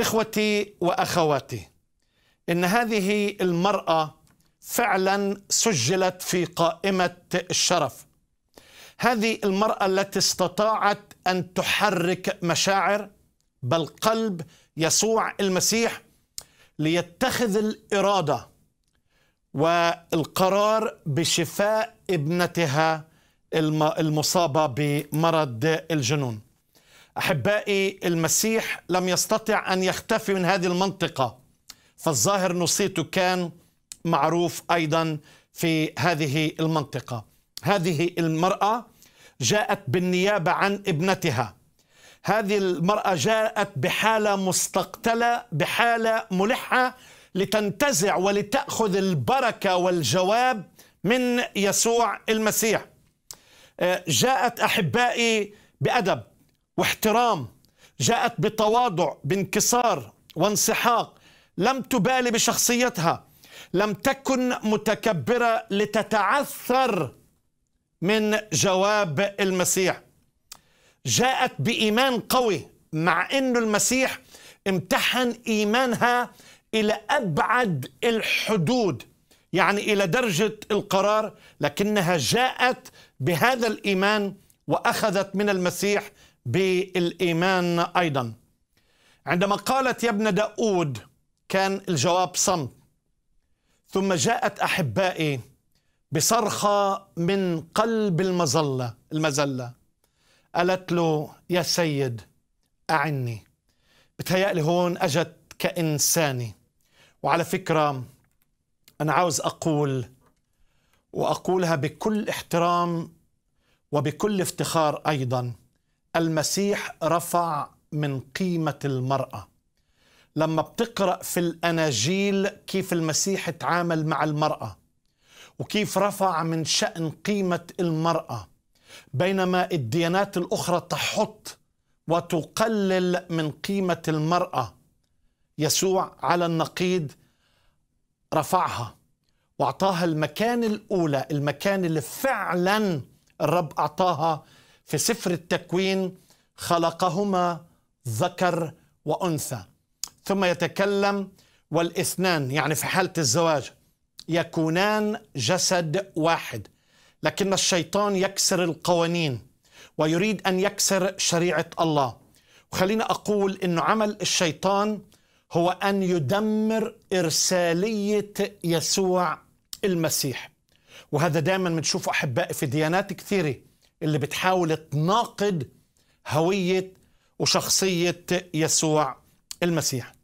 اخوتي واخواتي ان هذه المراه فعلا سجلت في قائمه الشرف هذه المراه التي استطاعت ان تحرك مشاعر بل قلب يسوع المسيح ليتخذ الاراده والقرار بشفاء ابنتها المصابه بمرض الجنون احبائي المسيح لم يستطع ان يختفي من هذه المنطقه فالظاهر نصيته كان معروف ايضا في هذه المنطقه هذه المراه جاءت بالنيابه عن ابنتها هذه المراه جاءت بحاله مستقتله بحاله ملحه لتنتزع ولتاخذ البركه والجواب من يسوع المسيح آه، جاءت احبائي بادب واحترام جاءت بتواضع بانكسار وانسحاق لم تبالي بشخصيتها لم تكن متكبره لتتعثر من جواب المسيح جاءت بايمان قوي مع انه المسيح امتحن ايمانها الى ابعد الحدود يعني الى درجه القرار لكنها جاءت بهذا الايمان واخذت من المسيح بالإيمان أيضا عندما قالت يا ابن داود كان الجواب صمت ثم جاءت أحبائي بصرخة من قلب المظلة المزلة قالت له يا سيد أعني بتهيألي هون أجت كإنساني وعلى فكرة أنا عاوز أقول وأقولها بكل احترام وبكل افتخار أيضاً المسيح رفع من قيمة المرأة لما بتقرأ في الأناجيل كيف المسيح تعامل مع المرأة وكيف رفع من شأن قيمة المرأة بينما الديانات الأخرى تحط وتقلل من قيمة المرأة يسوع على النقيض رفعها واعطاها المكان الاولى المكان اللي فعلا الرب اعطاها في سفر التكوين خلقهما ذكر وانثى ثم يتكلم والاثنان يعني في حاله الزواج يكونان جسد واحد لكن الشيطان يكسر القوانين ويريد ان يكسر شريعه الله وخلينا اقول انه عمل الشيطان هو ان يدمر ارساليه يسوع المسيح وهذا دائما بنشوفه احبائي في ديانات كثيره اللي بتحاول تناقض هويه وشخصيه يسوع المسيح